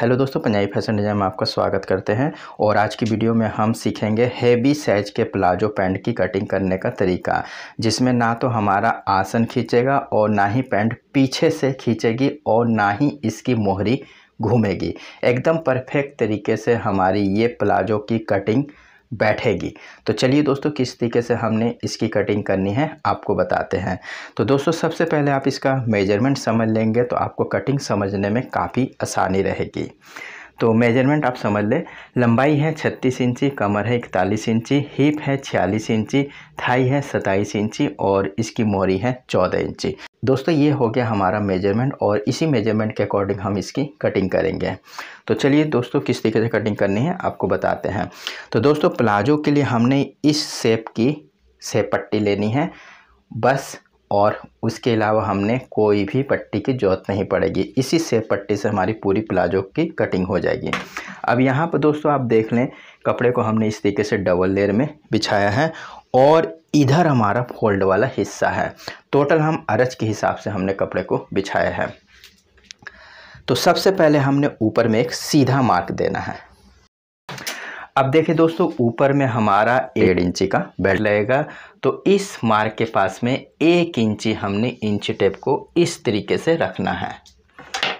hello दोस्तों Punjabi fashion design में आपका स्वागत करते हैं और आज की वीडियो में हम सीखेंगे हैवी साइज के प्लाजो पैंट की कटिंग करने का तरीका जिसमें ना तो हमारा आसन खींचेगा और ना ही पैंट पीछे से खींचेगी और ना ही इसकी मोहरी घूमेगी एकदम परफेक्ट तरीके से हमारी ये प्लाजो की कटिंग बैठेगी तो चलिए दोस्तों किस तरीके से हमने इसकी कटिंग करनी है आपको बताते हैं तो दोस्तों सबसे पहले आप इसका मेजरमेंट समझ लेंगे तो आपको कटिंग समझने में काफ़ी आसानी रहेगी तो मेजरमेंट आप समझ लें लंबाई है 36 इंची कमर है इकतालीस इंची हिप है छियालीस इंची थाई है सताईस इंची और इसकी मोरी है 14 इंची दोस्तों ये हो गया हमारा मेजरमेंट और इसी मेजरमेंट के अकॉर्डिंग हम इसकी कटिंग करेंगे तो चलिए दोस्तों किस तरीके से कटिंग करनी है आपको बताते हैं तो दोस्तों प्लाजो के लिए हमने इस सेप की सेप पट्टी लेनी है बस और उसके अलावा हमने कोई भी पट्टी की ज़रूरत नहीं पड़ेगी इसी सेप पट्टी से हमारी पूरी प्लाजो की कटिंग हो जाएगी अब यहाँ पर दोस्तों आप देख लें कपड़े को हमने इस तरीके से डबल लेयर में बिछाया है और इधर हमारा फोल्ड वाला हिस्सा है टोटल हम अरज के हिसाब से हमने कपड़े को बिछाया है तो सबसे पहले हमने ऊपर में एक सीधा मार्क देना है अब देखिए दोस्तों ऊपर में हमारा डेढ़ इंची का बेल्ट लगेगा तो इस मार्क के पास में एक इंची हमने इंची टेप को इस तरीके से रखना है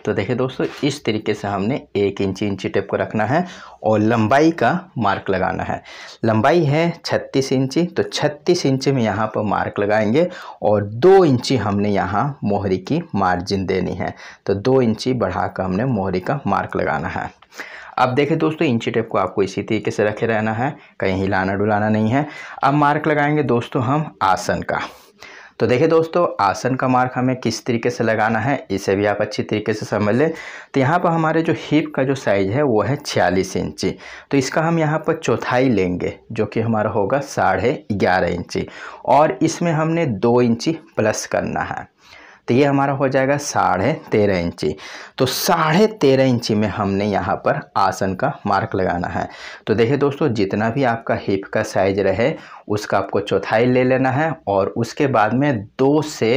तो देखिए दोस्तों इस तरीके से हमने एक इंची इंची टेप को रखना है और लंबाई का मार्क लगाना है लंबाई है 36 इंची तो 36 इंची में यहाँ पर मार्क लगाएंगे और दो इंची हमने यहाँ मोहरी की मार्जिन देनी है तो दो इंची बढ़ा कर हमने मोहरी का मार्क लगाना है अब देखें दोस्तों इंची टेप को आपको इसी तरीके से रखे रहना है कहीं हिलाना डुलाना नहीं है अब मार्क लगाएंगे दोस्तों हम आसन का तो देखिए दोस्तों आसन का मार्क हमें किस तरीके से लगाना है इसे भी आप अच्छी तरीके से समझ लें तो यहाँ पर हमारे जो हिप का जो साइज़ है वो है छियालीस इंची तो इसका हम यहाँ पर चौथाई लेंगे जो कि हमारा होगा साढ़े ग्यारह इंची और इसमें हमने दो इंची प्लस करना है तो ये हमारा हो जाएगा साढ़े तेरह इंची तो साढ़े तेरह इंची में हमने यहाँ पर आसन का मार्क लगाना है तो देखिए दोस्तों जितना भी आपका हिप का साइज रहे उसका आपको चौथाई ले लेना है और उसके बाद में दो से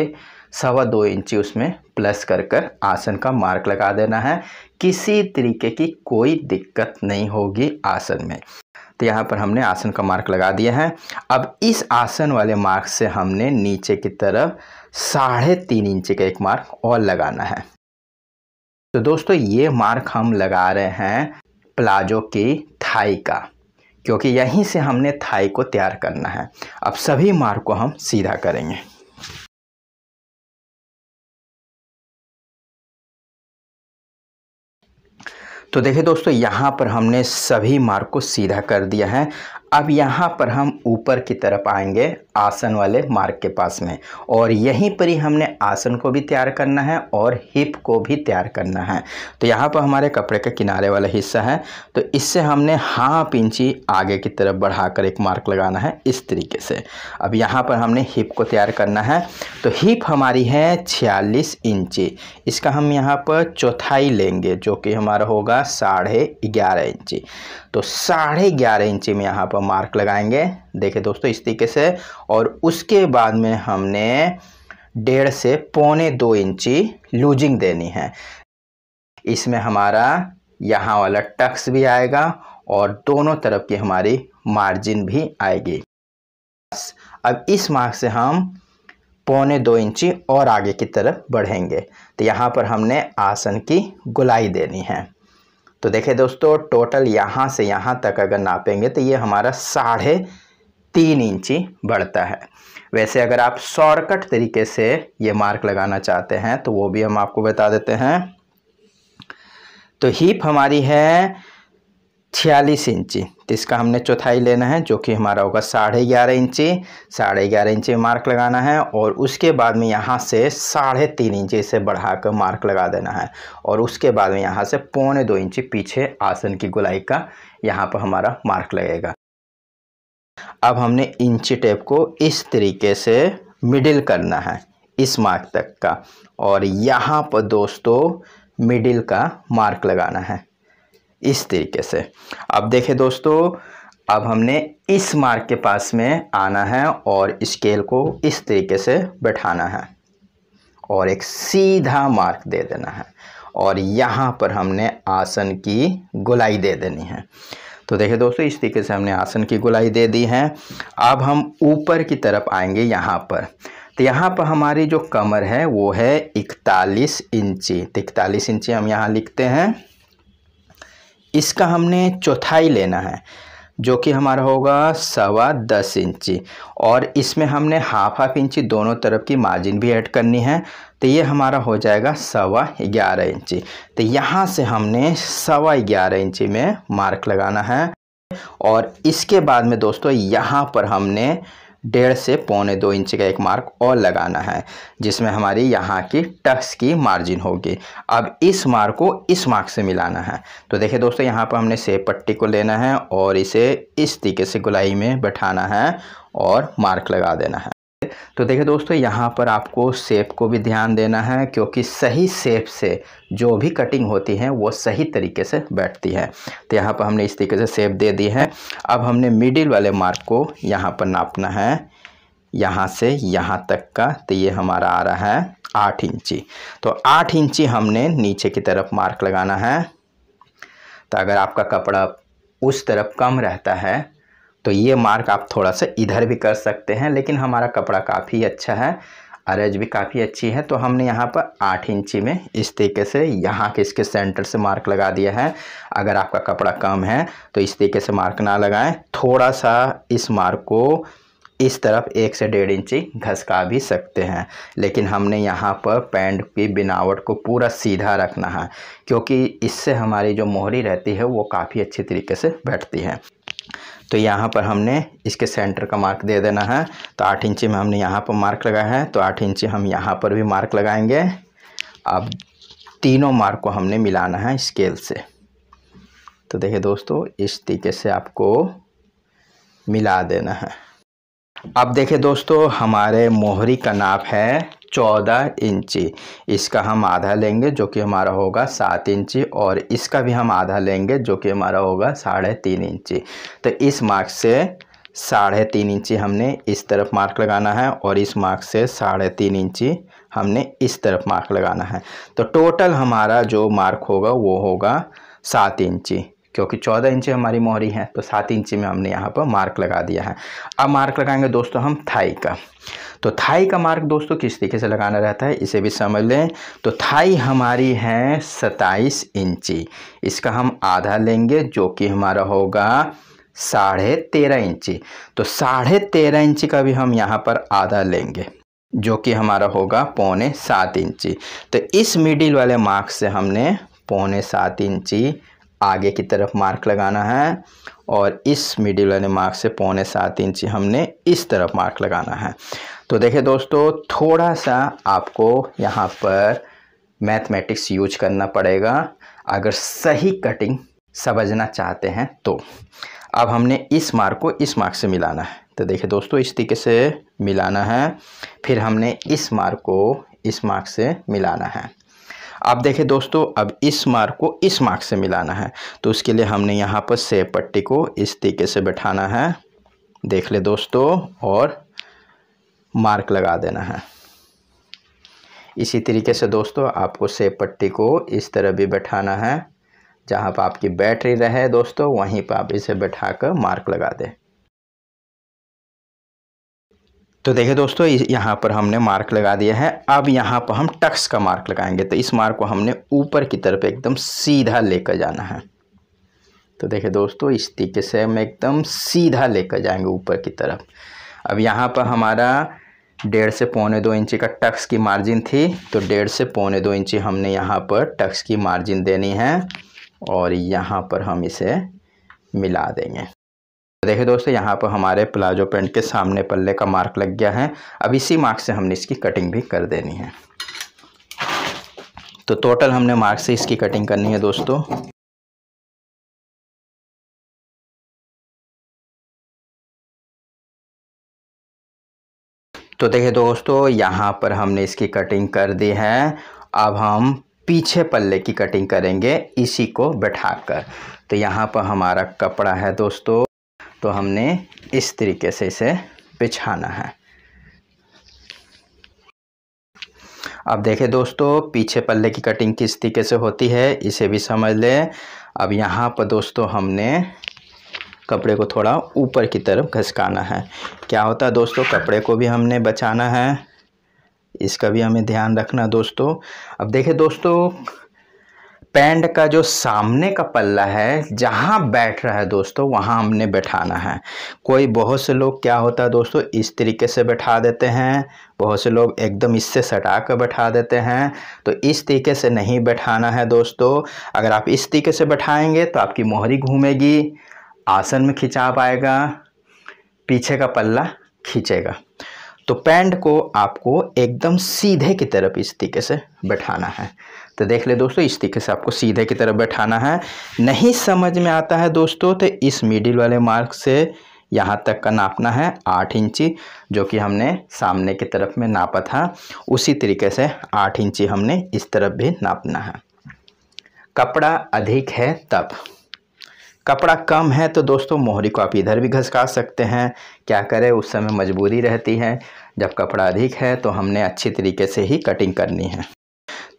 सवा दो इंची उसमें प्लस कर कर आसन का मार्क लगा देना है किसी तरीके की कोई दिक्कत नहीं होगी आसन में तो यहाँ पर हमने आसन का मार्क लगा दिया है अब इस आसन वाले मार्क से हमने नीचे की तरफ साढ़े तीन इंच का एक मार्क और लगाना है तो दोस्तों ये मार्क हम लगा रहे हैं प्लाजो की थाई का क्योंकि यहीं से हमने थाई को तैयार करना है अब सभी मार्क को हम सीधा करेंगे तो देखिए दोस्तों यहाँ पर हमने सभी मार्क को सीधा कर दिया है अब यहाँ पर हम ऊपर की तरफ आएंगे आसन वाले मार्क के पास में और यहीं पर ही हमने आसन को भी तैयार करना है और हिप को भी तैयार करना है तो यहाँ पर हमारे कपड़े का किनारे वाला हिस्सा है तो इससे हमने हाफ इंची आगे की तरफ बढ़ाकर एक मार्क लगाना है इस तरीके से अब यहाँ पर हमने हिप को तैयार करना है तो हिप हमारी है छियालीस इंची इसका हम यहाँ पर चौथाई लेंगे जो कि हमारा होगा साढ़े ग्यारह इंची तो साढ़े ग्यारह इंची में यहाँ पर मार्क लगाएंगे देखिए दोस्तों इस तरीके से और उसके बाद में हमने डेढ़ से पौने दो इंची लूजिंग देनी है इसमें हमारा यहाँ वाला टक्स भी आएगा और दोनों तरफ की हमारी मार्जिन भी आएगी अब इस मार्क से हम पौने दो इंची और आगे की तरफ बढ़ेंगे तो यहाँ पर हमने आसन की गुलाई देनी है तो देखिए दोस्तों टोटल यहाँ से यहाँ तक अगर नापेंगे तो ये हमारा साढ़े तीन इंची बढ़ता है वैसे अगर आप शॉर्टकट तरीके से ये मार्क लगाना चाहते हैं तो वो भी हम आपको बता देते हैं तो हीप हमारी है छियालीस इंची तो इसका हमने चौथाई लेना है जो कि हमारा होगा साढ़े ग्यारह इंची साढ़े ग्यारह इंची मार्क लगाना है और उसके बाद में यहाँ से साढ़े तीन इंची से बढ़ाकर मार्क लगा देना है और उसके बाद में यहाँ से पौने दो इंची पीछे आसन की गुलाई का यहाँ पर हमारा मार्क लगेगा अब हमने इंची टेप को इस तरीके से मिडिल करना है इस मार्क तक का और यहाँ पर दोस्तों मिडिल का मार्क लगाना है इस तरीके से अब देखें दोस्तों अब हमने इस मार्क के पास में आना है और स्केल को इस तरीके से बैठाना है और एक सीधा मार्क दे देना है और यहाँ पर हमने आसन की गुलाई दे देनी है तो देखिए दोस्तों इस तरीके से हमने आसन की गुलाई दे दी है अब हम ऊपर की तरफ आएंगे यहाँ पर तो यहाँ पर हमारी जो कमर है वो है इकतालीस इंची तो इकतालीस इंची हम यहाँ लिखते हैं इसका हमने चौथाई लेना है जो कि हमारा होगा सवा दस इंची और इसमें हमने हाफ हाफ इंची दोनों तरफ की मार्जिन भी ऐड करनी है तो ये हमारा हो जाएगा सवा ग्यारह इंची तो यहाँ से हमने सवा ग्यारह इंची में मार्क लगाना है और इसके बाद में दोस्तों यहाँ पर हमने डेढ़ से पौने दो इंच का एक मार्क और लगाना है जिसमें हमारी यहाँ की टक्स की मार्जिन होगी अब इस मार्क को इस मार्क से मिलाना है तो देखिए दोस्तों यहाँ पर हमने सेब पट्टी को लेना है और इसे इस तरीके से गुलाई में बैठाना है और मार्क लगा देना है तो देखिए दोस्तों यहाँ पर आपको सेप को भी ध्यान देना है क्योंकि सही सेप से जो भी कटिंग होती है वो सही तरीके से बैठती है तो यहाँ पर हमने इस तरीके से सेप दे दी है अब हमने मिडिल वाले मार्क को यहाँ पर नापना है यहाँ से यहाँ तक का तो ये हमारा आ रहा है आठ इंची तो आठ इंची हमने नीचे की तरफ मार्क लगाना है तो अगर आपका कपड़ा उस तरफ कम रहता है तो ये मार्क आप थोड़ा सा इधर भी कर सकते हैं लेकिन हमारा कपड़ा काफ़ी अच्छा है अरेज भी काफ़ी अच्छी है तो हमने यहाँ पर आठ इंची में इस तरीके से यहाँ के इसके सेंटर से मार्क लगा दिया है अगर आपका कपड़ा कम है तो इस तरीके से मार्क ना लगाएं थोड़ा सा इस मार्क को इस तरफ एक से डेढ़ इंची घसका भी सकते हैं लेकिन हमने यहाँ पर पैंट की बिनावट को पूरा सीधा रखना है क्योंकि इससे हमारी जो मोहरी रहती है वो काफ़ी अच्छी तरीके से बैठती है तो यहाँ पर हमने इसके सेंटर का मार्क दे देना है तो आठ इंची में हमने यहाँ पर मार्क लगाया है तो आठ इंची हम यहाँ पर भी मार्क लगाएंगे अब तीनों मार्क को हमने मिलाना है स्केल से तो देखिए दोस्तों इस तरीके से आपको मिला देना है अब देखिए दोस्तों हमारे मोहरी का नाप है चौदह इंची इसका हम आधा लेंगे जो कि हमारा होगा सात इंची और इसका भी हम आधा लेंगे जो कि हमारा होगा साढ़े तीन इंची तो इस मार्क से साढ़े तीन इंची हमने इस तरफ मार्क लगाना है और इस मार्क से साढ़े तीन इंची हमने इस तरफ मार्क लगाना है तो टोटल हमारा जो मार्क होगा वो होगा सात इंची क्योंकि चौदह इंची हमारी मोहरी है तो सात इंची में हमने यहाँ पर मार्क लगा दिया है अब मार्क लगाएंगे दोस्तों हम थाई का तो थाई का मार्ग दोस्तों किस तरीके से लगाना रहता है इसे भी समझ लें तो थाई हमारी है सताइस इंची इसका हम आधा लेंगे जो कि हमारा होगा साढ़े तेरह इंची तो साढ़े तेरह इंची का भी हम यहाँ पर आधा लेंगे जो कि हमारा होगा पौने सात इंची तो इस मिडिल वाले मार्क्स से हमने पौने सात इंची आगे की तरफ मार्क लगाना है और इस मिडिल वाले मार्क से पौने सात इंच हमने इस तरफ मार्क लगाना है तो देखिए दोस्तों थोड़ा सा आपको यहाँ पर मैथमेटिक्स यूज करना पड़ेगा अगर सही कटिंग समझना चाहते हैं तो अब हमने इस मार्क को इस मार्क से मिलाना है तो देखिए दोस्तों इस तरीके से मिलाना है फिर हमने इस मार्क को इस मार्क से मिलाना है अब देखें दोस्तों अब इस मार्क को इस मार्क से मिलाना है तो उसके लिए हमने यहाँ पर सेब पट्टी को इस तरीके से बैठाना है देख ले दोस्तों और मार्क लगा देना है इसी तरीके से दोस्तों आपको सेब पट्टी को इस तरह भी बैठाना है जहाँ पर आपकी बैटरी रहे दोस्तों वहीं पर आप इसे बैठा कर मार्क लगा दें तो देखिए दोस्तों यहाँ पर हमने मार्क लगा दिया है अब यहाँ पर हम टक्स का मार्क लगाएंगे तो इस मार्क को हमने ऊपर की तरफ एकदम सीधा लेकर जाना है तो देखिए दोस्तों इस तरीके से हम एकदम सीधा लेकर जाएंगे ऊपर की तरफ अब यहाँ पर हमारा डेढ़ से पौने दो इंची का टक्स की मार्जिन थी तो डेढ़ से पौने दो इंची हमने यहाँ पर टक्स की मार्जिन देनी है और यहाँ पर हम इसे मिला देंगे देखिए दोस्तों यहाँ पर हमारे प्लाजो पेंट के सामने पल्ले का मार्क लग गया है अब इसी मार्क से हमने इसकी कटिंग भी कर देनी है तो टोटल हमने मार्क से इसकी कटिंग करनी है दोस्तों तो देखिए दोस्तों यहाँ पर हमने इसकी कटिंग कर दी है अब हम पीछे पल्ले की कटिंग करेंगे इसी को बैठाकर तो यहाँ पर हमारा कपड़ा है दोस्तों तो हमने इस तरीके से इसे बिछाना है अब देखें दोस्तों पीछे पल्ले की कटिंग किस तरीके से होती है इसे भी समझ लें अब यहाँ पर दोस्तों हमने कपड़े को थोड़ा ऊपर की तरफ घसकाना है क्या होता है दोस्तों कपड़े को भी हमने बचाना है इसका भी हमें ध्यान रखना दोस्तों अब देखें दोस्तों पैंड का जो सामने का पल्ला है जहाँ बैठ रहा है दोस्तों वहाँ हमने बैठाना है कोई बहुत से लोग क्या होता है दोस्तों इस तरीके से बैठा देते हैं बहुत से लोग एकदम इससे सटा कर बैठा देते हैं तो इस तरीके से नहीं बैठाना है दोस्तों अगर आप इस तरीके से बैठाएंगे तो आपकी मोहरी घूमेगी आसन में खिंचाव आएगा पीछे का पल्ला खींचेगा तो पैंट को आपको एकदम सीधे की तरफ इस तरीके से बैठाना है तो देख ले दोस्तों इस तरीके से आपको सीधे की तरफ बैठाना है नहीं समझ में आता है दोस्तों तो इस मिडिल वाले मार्क से यहाँ तक का नापना है आठ इंची जो कि हमने सामने की तरफ में नापा था उसी तरीके से आठ इंची हमने इस तरफ भी नापना है कपड़ा अधिक है तब कपड़ा कम है तो दोस्तों मोहरी को आप इधर भी घसका सकते हैं क्या करें उस समय मजबूरी रहती है जब कपड़ा अधिक है तो हमने अच्छी तरीके से ही कटिंग करनी है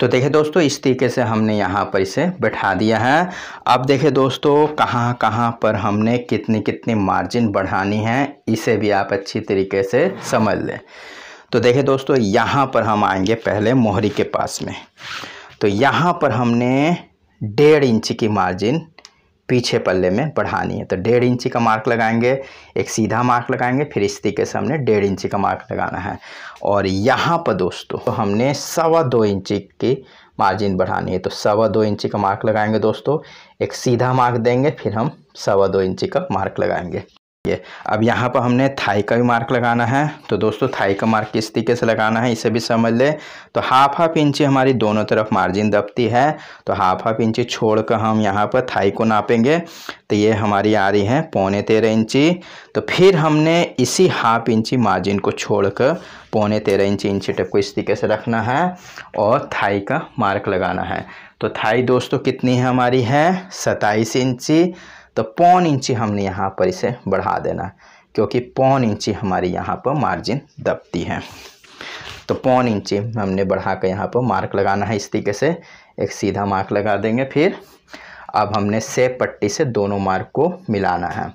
तो देखे दोस्तों इस तरीके से हमने यहाँ पर इसे बैठा दिया है अब देखे दोस्तों कहाँ कहाँ पर हमने कितनी कितनी मार्जिन बढ़ानी है इसे भी आप अच्छी तरीके से समझ लें तो देखे दोस्तों यहाँ पर हम आएंगे पहले मोहरी के पास में तो यहाँ पर हमने डेढ़ इंच की मार्जिन पीछे पल्ले में बढ़ानी है तो डेढ़ इंची का मार्क लगाएंगे एक सीधा मार्क लगाएंगे फिर इस तरीके से हमने डेढ़ इंची का मार्क लगाना है और यहाँ पर दोस्तों तो हमने सवा दो इंची की मार्जिन बढ़ानी है तो सवा दो इंची का मार्क लगाएंगे दोस्तों एक सीधा मार्क देंगे फिर हम सवा दो इंची का मार्क लगाएंगे ये अब यहाँ पर हमने थाई का भी मार्क लगाना है तो दोस्तों थाई का मार्क किस तरीके से लगाना है इसे भी समझ ले तो हाफ हाफ इंची हमारी दोनों तरफ मार्जिन दबती है तो हाफ हाफ इंची छोड़ कर हम यहाँ पर थाई को नापेंगे तो ये हमारी आ रही है पौने तेरह इंची तो फिर हमने इसी हाफ इंची मार्जिन को छोड़ कर पौने तेरह इंची इंची टेप को इस तरीके से रखना है और थाई का मार्क लगाना है तो थाई दोस्तों कितनी है हमारी है सताईस इंची तो पौन इंची हमने यहाँ पर इसे बढ़ा देना क्योंकि पौन इंची हमारी यहाँ पर मार्जिन दबती है तो पौन इंची हमने बढ़ा कर यहाँ पर मार्क लगाना है इस तरीके से एक सीधा मार्क लगा देंगे फिर अब हमने सेब पट्टी से दोनों मार्क को मिलाना है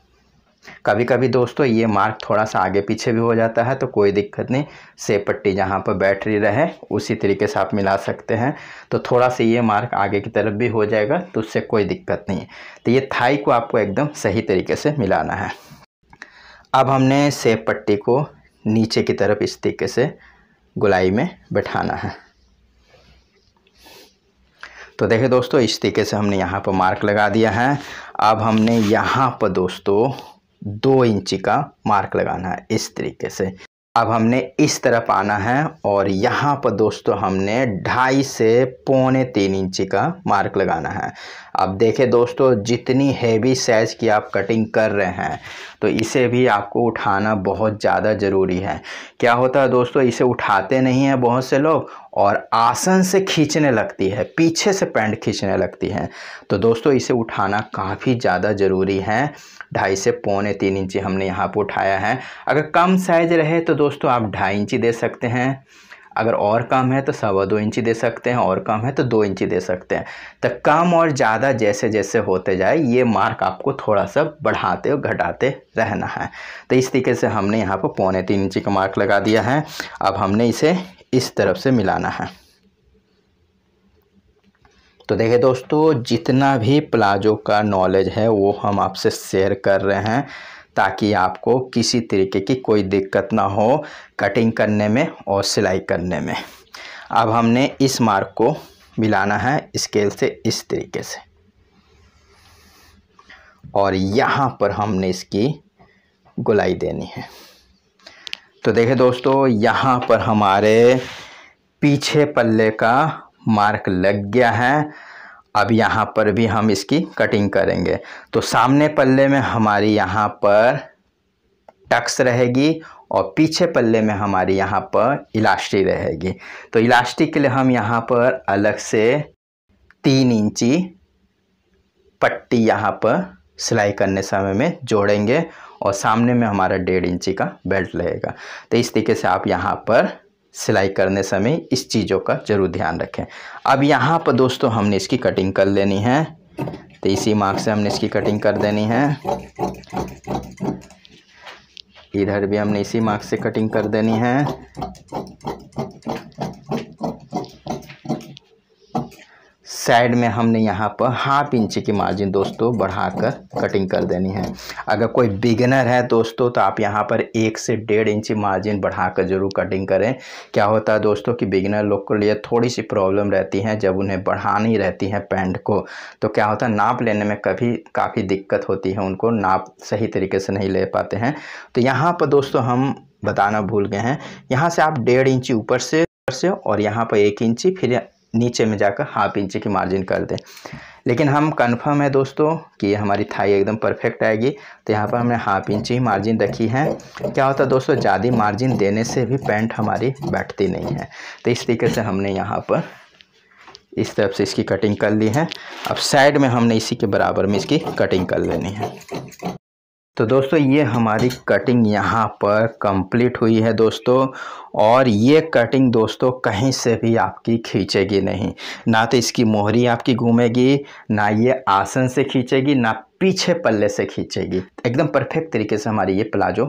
कभी कभी दोस्तों ये मार्क थोड़ा सा आगे पीछे भी हो जाता है तो कोई दिक्कत नहीं सेब पट्टी जहाँ पर बैटरी रहे उसी तरीके से आप मिला सकते हैं तो थोड़ा सा ये मार्क आगे की तरफ भी हो जाएगा तो उससे कोई दिक्कत नहीं है तो ये थाई को आपको एकदम सही तरीके से मिलाना है अब हमने सेब पट्टी को नीचे की तरफ इस तरीके से गुलाई में बैठाना है तो देखे दोस्तों इस तरीके से हमने यहाँ पर मार्क लगा दिया है अब हमने यहाँ पर दोस्तों दो इंच का मार्क लगाना है इस तरीके से अब हमने इस तरफ आना है और यहाँ पर दोस्तों हमने ढाई से पौने तीन इंची का मार्क लगाना है अब देखें दोस्तों जितनी हैवी साइज़ की आप कटिंग कर रहे हैं तो इसे भी आपको उठाना बहुत ज़्यादा ज़रूरी है क्या होता है दोस्तों इसे उठाते नहीं हैं बहुत से लोग और आसन से खींचने लगती है पीछे से पैंट खींचने लगती है तो दोस्तों इसे उठाना काफ़ी ज़्यादा ज़रूरी है ढाई से पौने तीन इंची हमने यहाँ पर उठाया है अगर कम साइज रहे तो दोस्तों आप ढाई इंची दे सकते हैं अगर और कम है तो सवा दो इंची दे सकते हैं और कम है तो दो इंची दे सकते हैं तो कम और ज़्यादा जैसे जैसे होते जाए ये मार्क आपको थोड़ा सा बढ़ाते और घटाते रहना है तो इस तरीके से हमने यहाँ पर पौने तीन इंची का मार्क लगा दिया है अब हमने इसे इस तरफ से मिलाना है तो देखिए दोस्तों जितना भी प्लाजो का नॉलेज है वो हम आपसे शेयर कर रहे हैं ताकि आपको किसी तरीके की कोई दिक्कत ना हो कटिंग करने में और सिलाई करने में अब हमने इस मार्क को मिलाना है स्केल से इस तरीके से और यहाँ पर हमने इसकी गुलाई देनी है तो देखें दोस्तों यहाँ पर हमारे पीछे पल्ले का मार्क लग गया है अब यहाँ पर भी हम इसकी कटिंग करेंगे तो सामने पल्ले में हमारी यहाँ पर टक्स रहेगी और पीछे पल्ले में हमारी यहाँ पर इलास्टिक रहेगी तो इलास्टिक के लिए हम यहाँ पर अलग से तीन इंची पट्टी यहाँ पर सिलाई करने समय में जोड़ेंगे और सामने में हमारा डेढ़ इंची का बेल्ट रहेगा तो इस तरीके से आप यहाँ पर सिलाई करने समय इस चीज़ों का ज़रूर ध्यान रखें अब यहाँ पर दोस्तों हमने इसकी कटिंग कर लेनी है तो इसी मार्क से हमने इसकी कटिंग कर देनी है इधर भी हमने इसी मार्क से कटिंग कर देनी है साइड में हमने यहाँ पर हाफ इंच की मार्जिन दोस्तों बढ़ाकर कटिंग कर देनी है अगर कोई बिगनर है दोस्तों तो आप यहाँ पर एक से डेढ़ इंच मार्जिन बढ़ाकर जरूर कटिंग करें क्या होता है दोस्तों कि बिगनर लोग को लिए थोड़ी सी प्रॉब्लम रहती है जब उन्हें बढ़ानी रहती है पैंट को तो क्या होता है नाप लेने में कभी काफ़ी दिक्कत होती है उनको नाप सही तरीके से नहीं ले पाते हैं तो यहाँ पर दोस्तों हम बताना भूल गए हैं यहाँ से आप डेढ़ इंची ऊपर से से और यहाँ पर एक इंची फिर नीचे में जाकर हाफ इंच की मार्जिन कर दें लेकिन हम कंफर्म है दोस्तों कि हमारी थाई एकदम परफेक्ट आएगी तो यहाँ पर हमने हाफ इंच ही मार्जिन रखी है क्या होता है दोस्तों ज़्यादा मार्जिन देने से भी पैंट हमारी बैठती नहीं है तो इस तरीके से हमने यहाँ पर इस तरफ से इसकी कटिंग कर ली है अब साइड में हमने इसी के बराबर में इसकी कटिंग कर लेनी है तो दोस्तों ये हमारी कटिंग यहाँ पर कंप्लीट हुई है दोस्तों और ये कटिंग दोस्तों कहीं से भी आपकी खींचेगी नहीं ना तो इसकी मोहरी आपकी घूमेगी ना ये आसन से खींचेगी ना पीछे पल्ले से खींचेगी एकदम परफेक्ट तरीके से हमारी ये प्लाजो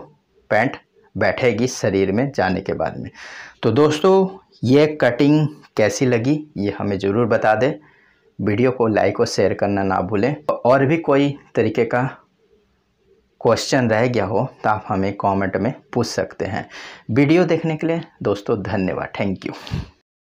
पैंट बैठेगी शरीर में जाने के बाद में तो दोस्तों ये कटिंग कैसी लगी ये हमें ज़रूर बता दें वीडियो को लाइक और शेयर करना ना भूलें और भी कोई तरीके का क्वेश्चन रह गया हो तो आप हमें कमेंट में पूछ सकते हैं वीडियो देखने के लिए दोस्तों धन्यवाद थैंक यू